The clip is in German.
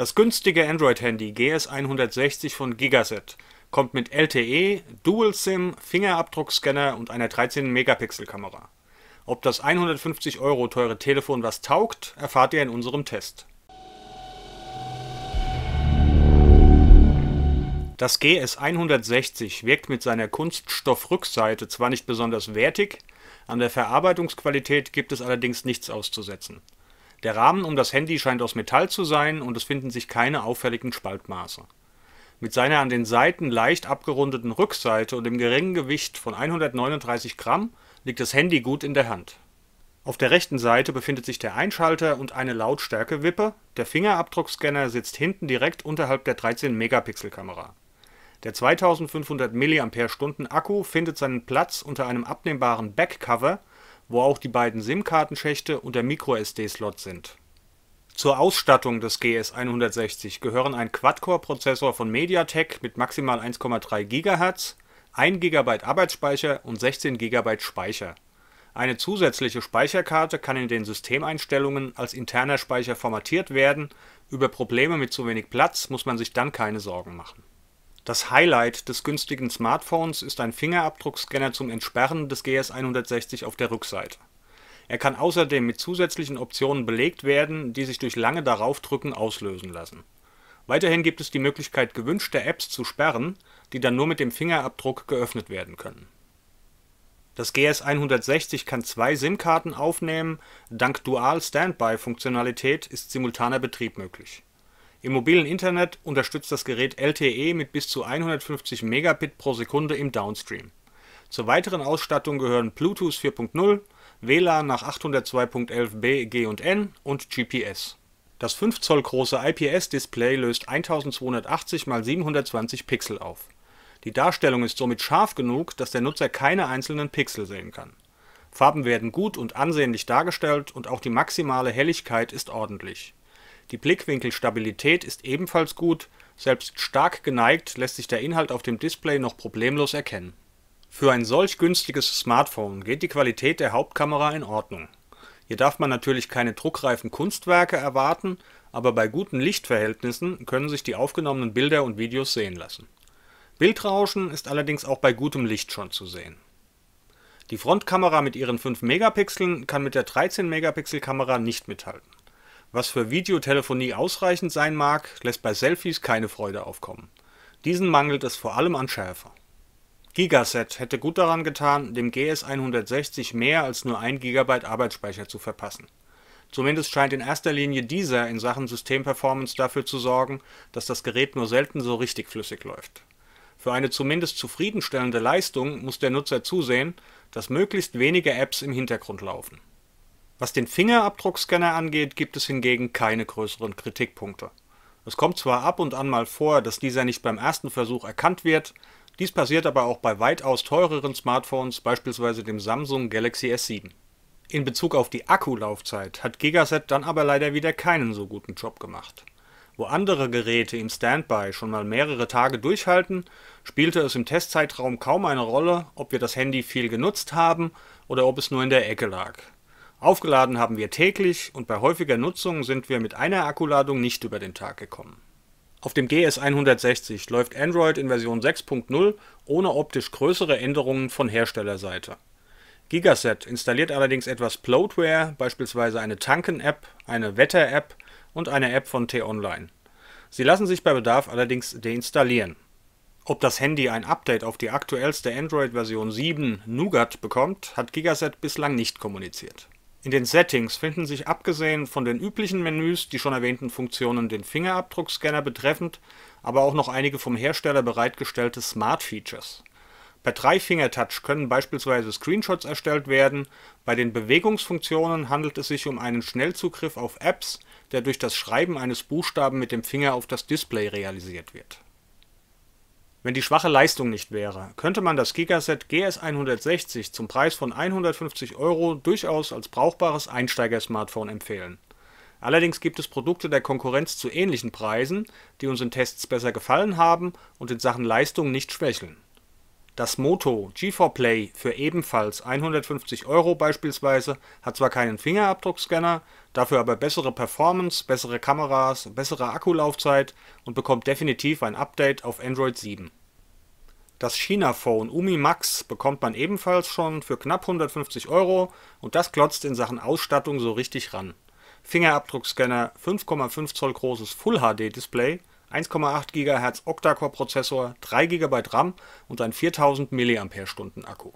Das günstige Android-Handy GS160 von Gigaset kommt mit LTE, Dual SIM, Fingerabdruckscanner und einer 13-Megapixel-Kamera. Ob das 150 Euro teure Telefon was taugt, erfahrt ihr in unserem Test. Das GS160 wirkt mit seiner Kunststoffrückseite zwar nicht besonders wertig, an der Verarbeitungsqualität gibt es allerdings nichts auszusetzen. Der Rahmen um das Handy scheint aus Metall zu sein und es finden sich keine auffälligen Spaltmaße. Mit seiner an den Seiten leicht abgerundeten Rückseite und dem geringen Gewicht von 139 Gramm liegt das Handy gut in der Hand. Auf der rechten Seite befindet sich der Einschalter und eine Lautstärkewippe, der Fingerabdruckscanner sitzt hinten direkt unterhalb der 13-Megapixel-Kamera. Der 2500 mAh Akku findet seinen Platz unter einem abnehmbaren Backcover wo auch die beiden SIM-Kartenschächte und der microSD-Slot sind. Zur Ausstattung des GS160 gehören ein Quad-Core-Prozessor von MediaTek mit maximal 1,3 GHz, 1 GB Arbeitsspeicher und 16 GB Speicher. Eine zusätzliche Speicherkarte kann in den Systemeinstellungen als interner Speicher formatiert werden, über Probleme mit zu wenig Platz muss man sich dann keine Sorgen machen das Highlight des günstigen Smartphones ist ein Fingerabdruckscanner zum Entsperren des GS160 auf der Rückseite. Er kann außerdem mit zusätzlichen Optionen belegt werden, die sich durch lange Daraufdrücken auslösen lassen. Weiterhin gibt es die Möglichkeit gewünschte Apps zu sperren, die dann nur mit dem Fingerabdruck geöffnet werden können. Das GS160 kann zwei SIM-Karten aufnehmen, dank Dual-Standby-Funktionalität ist simultaner Betrieb möglich im mobilen Internet unterstützt das Gerät LTE mit bis zu 150 Mbit pro Sekunde im Downstream. Zur weiteren Ausstattung gehören Bluetooth 4.0, WLAN nach 802.11b G&N und GPS. Das 5 Zoll große IPS-Display löst 1280 x 720 Pixel auf. Die Darstellung ist somit scharf genug, dass der Nutzer keine einzelnen Pixel sehen kann. Farben werden gut und ansehnlich dargestellt und auch die maximale Helligkeit ist ordentlich die Blickwinkelstabilität ist ebenfalls gut, selbst stark geneigt lässt sich der Inhalt auf dem Display noch problemlos erkennen. Für ein solch günstiges Smartphone geht die Qualität der Hauptkamera in Ordnung. Hier darf man natürlich keine druckreifen Kunstwerke erwarten, aber bei guten Lichtverhältnissen können sich die aufgenommenen Bilder und Videos sehen lassen. Bildrauschen ist allerdings auch bei gutem Licht schon zu sehen. Die Frontkamera mit ihren 5 Megapixeln kann mit der 13 Megapixel Kamera nicht mithalten was für Videotelefonie ausreichend sein mag, lässt bei Selfies keine Freude aufkommen. Diesen mangelt es vor allem an Schärfe. Gigaset hätte gut daran getan, dem GS160 mehr als nur 1 GB Arbeitsspeicher zu verpassen. Zumindest scheint in erster Linie dieser in Sachen Systemperformance dafür zu sorgen, dass das Gerät nur selten so richtig flüssig läuft. Für eine zumindest zufriedenstellende Leistung muss der Nutzer zusehen, dass möglichst wenige Apps im Hintergrund laufen was den Fingerabdruckscanner angeht, gibt es hingegen keine größeren Kritikpunkte. Es kommt zwar ab und an mal vor, dass dieser nicht beim ersten Versuch erkannt wird, dies passiert aber auch bei weitaus teureren Smartphones, beispielsweise dem Samsung Galaxy S7. In Bezug auf die Akkulaufzeit hat Gigaset dann aber leider wieder keinen so guten Job gemacht. Wo andere Geräte im Standby schon mal mehrere Tage durchhalten, spielte es im Testzeitraum kaum eine Rolle, ob wir das Handy viel genutzt haben oder ob es nur in der Ecke lag. Aufgeladen haben wir täglich und bei häufiger Nutzung sind wir mit einer Akkuladung nicht über den Tag gekommen. Auf dem GS 160 läuft Android in Version 6.0 ohne optisch größere Änderungen von Herstellerseite. Gigaset installiert allerdings etwas Bloatware, beispielsweise eine Tanken-App, eine Wetter-App und eine App von T-Online. Sie lassen sich bei Bedarf allerdings deinstallieren. Ob das Handy ein Update auf die aktuellste Android-Version 7 Nougat bekommt, hat Gigaset bislang nicht kommuniziert. In den Settings finden sich abgesehen von den üblichen Menüs die schon erwähnten Funktionen den Fingerabdruckscanner betreffend, aber auch noch einige vom Hersteller bereitgestellte Smart Features. Per Drei-Finger-Touch können beispielsweise Screenshots erstellt werden, bei den Bewegungsfunktionen handelt es sich um einen Schnellzugriff auf Apps, der durch das Schreiben eines Buchstaben mit dem Finger auf das Display realisiert wird wenn die schwache Leistung nicht wäre, könnte man das Gigaset GS160 zum Preis von 150 Euro durchaus als brauchbares Einsteiger-Smartphone empfehlen. Allerdings gibt es Produkte der Konkurrenz zu ähnlichen Preisen, die uns in Tests besser gefallen haben und in Sachen Leistung nicht schwächeln das Moto G4Play für ebenfalls 150 Euro beispielsweise hat zwar keinen Fingerabdruckscanner, dafür aber bessere Performance, bessere Kameras, bessere Akkulaufzeit und bekommt definitiv ein Update auf Android 7. Das China-Phone Umi Max bekommt man ebenfalls schon für knapp 150 Euro und das klotzt in Sachen Ausstattung so richtig ran. Fingerabdruckscanner, 5,5 Zoll großes Full HD Display 1,8 GHz Octa-Core-Prozessor, 3 GB RAM und ein 4000 mAh Akku